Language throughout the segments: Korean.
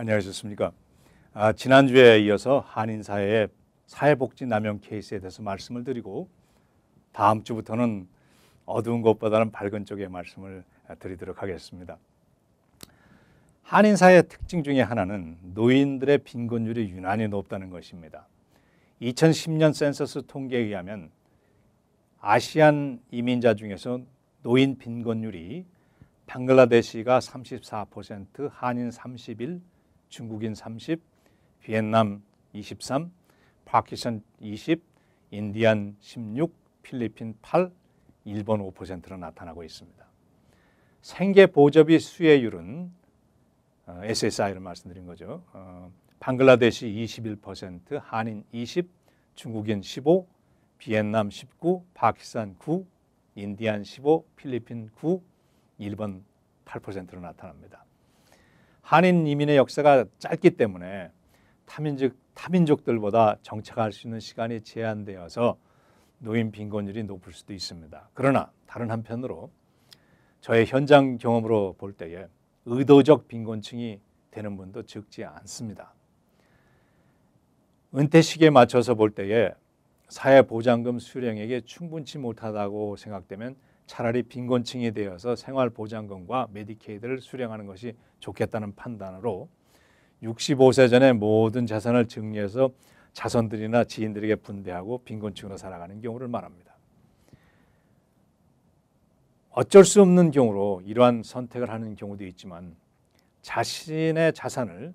안녕하셨습니까? 아, 지난주에 이어서 한인사회의 사회복지 남용 케이스에 대해서 말씀을 드리고 다음 주부터는 어두운 것보다는 밝은 쪽의 말씀을 드리도록 하겠습니다. 한인사회의 특징 중에 하나는 노인들의 빈곤율이 유난히 높다는 것입니다. 2010년 센서스 통계에 의하면 아시안 이민자 중에서 노인 빈곤율이 방글라데시가 34%, 한인 31, 중국인 30, 비엔남 23, 파키스탄 20, 인디안 16, 필리핀 8, 일본 5%로 나타나고 있습니다. 생계 보조비 수혜율은 어, SSI를 말씀드린 거죠. 어, 방글라데시 21%, 한인 20, 중국인 15, 비엔남 19, 파키스탄 9, 인디안 15, 필리핀 9, 일본 8%로 나타납니다. 한인 이민의 역사가 짧기 때문에 타민족, 타민족들보다 정착할 수 있는 시간이 제한되어서 노인 빈곤율이 높을 수도 있습니다. 그러나 다른 한편으로 저의 현장 경험으로 볼 때에 의도적 빈곤층이 되는 분도 적지 않습니다. 은퇴 식에 맞춰서 볼 때에 사회보장금 수령액에 충분치 못하다고 생각되면 차라리 빈곤층이 되어서 생활보장금과 메디케이드를 수령하는 것이 좋겠다는 판단으로 65세 전에 모든 재산을 증여해서 자손들이나 지인들에게 분배하고 빈곤층으로 살아가는 경우를 말합니다. 어쩔 수 없는 경우로 이러한 선택을 하는 경우도 있지만 자신의 자산을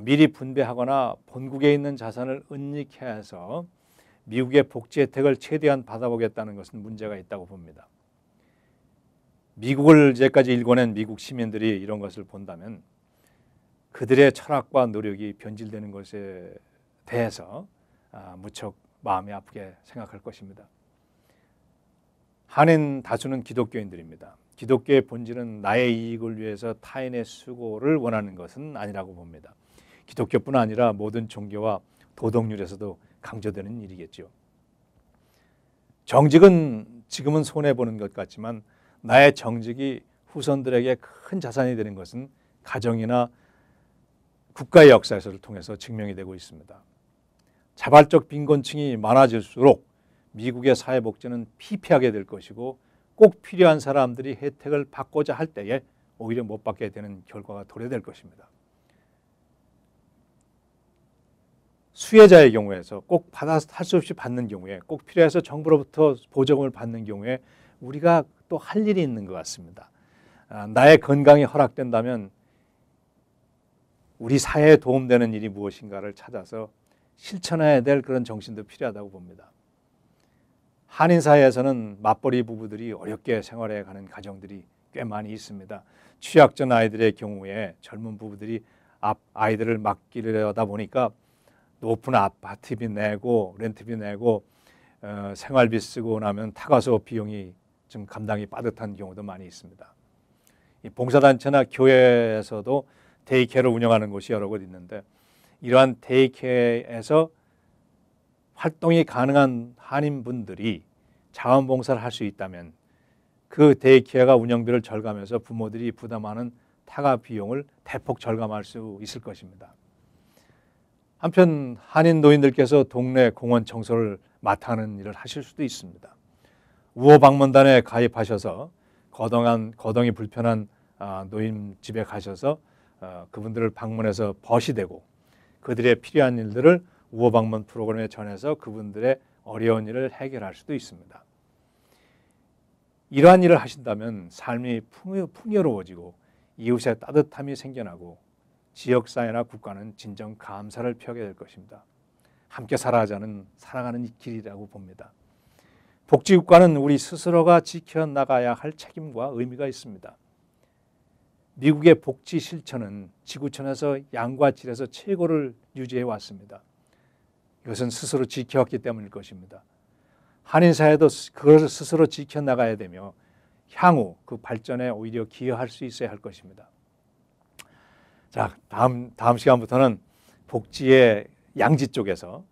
미리 분배하거나 본국에 있는 자산을 은닉해서 미국의 복지 혜택을 최대한 받아보겠다는 것은 문제가 있다고 봅니다. 미국을 이제까지 일궈낸 미국 시민들이 이런 것을 본다면 그들의 철학과 노력이 변질되는 것에 대해서 아, 무척 마음이 아프게 생각할 것입니다. 한인 다수는 기독교인들입니다. 기독교의 본질은 나의 이익을 위해서 타인의 수고를 원하는 것은 아니라고 봅니다. 기독교뿐 아니라 모든 종교와 도덕률에서도 강조되는 일이겠죠. 정직은 지금은 손해 보는 것 같지만 나의 정직이 후손들에게 큰 자산이 되는 것은 가정이나 국가의 역사에서를 통해서 증명이 되고 있습니다. 자발적 빈곤층이 많아질수록 미국의 사회복지는 피폐하게 될 것이고 꼭 필요한 사람들이 혜택을 받고자 할 때에 오히려 못 받게 되는 결과가 도래될 것입니다. 수혜자의 경우에서 꼭 받아서 할수 없이 받는 경우에 꼭 필요해서 정부로부터 보조금을 받는 경우에 우리가 또 할 일이 있는 것 같습니다. 아, 나의 건강이 허락된다면 우리 사회에 도움되는 일이 무엇인가를 찾아서 실천해야 될 그런 정신도 필요하다고 봅니다. 한인 사회에서는 맞벌이 부부들이 어렵게 생활해 가는 가정들이 꽤 많이 있습니다. 취약전 아이들의 경우에 젊은 부부들이 아이들을 맡기려다 보니까 높은 아파트비 내고 렌트비 내고 어, 생활비 쓰고 나면 타가소 비용이 좀 감당이 빠듯한 경우도 많이 있습니다. 봉사단체나 교회에서도 데이케어를 운영하는 곳이 여러 곳 있는데 이러한 데이케어에서 활동이 가능한 한인분들이 자원봉사를 할 수 있다면 그 데이케어가 운영비를 절감해서 부모들이 부담하는 타가 비용을 대폭 절감할 수 있을 것입니다. 한편 한인 노인들께서 동네 공원 청소를 맡아는 일을 하실 수도 있습니다. 우호방문단에 가입하셔서 거동한 거동이 불편한 아, 노인 집에 가셔서 어, 그분들을 방문해서 벗이 되고 그들의 필요한 일들을 우호방문 프로그램에 전해서 그분들의 어려운 일을 해결할 수도 있습니다. 이러한 일을 하신다면 삶이 풍요로워지고 이웃의 따뜻함이 생겨나고 지역사회나 국가는 진정 감사를 표하게 될 것입니다. 함께 살아가자는 살아가는 길이라고 봅니다. 복지국가는 우리 스스로가 지켜나가야 할 책임과 의미가 있습니다. 미국의 복지 실천은 지구촌에서 양과 질에서 최고를 유지해 왔습니다. 이것은 스스로 지켜왔기 때문일 것입니다. 한인사회도 그것을 스스로 지켜나가야 되며 향후 그 발전에 오히려 기여할 수 있어야 할 것입니다. 자, 다음, 다음 시간부터는 복지의 양지 쪽에서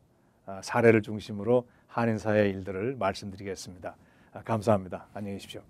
아, 사례를 중심으로 한인사의 일들을 말씀드리겠습니다. 아, 감사합니다. 안녕히 계십시오.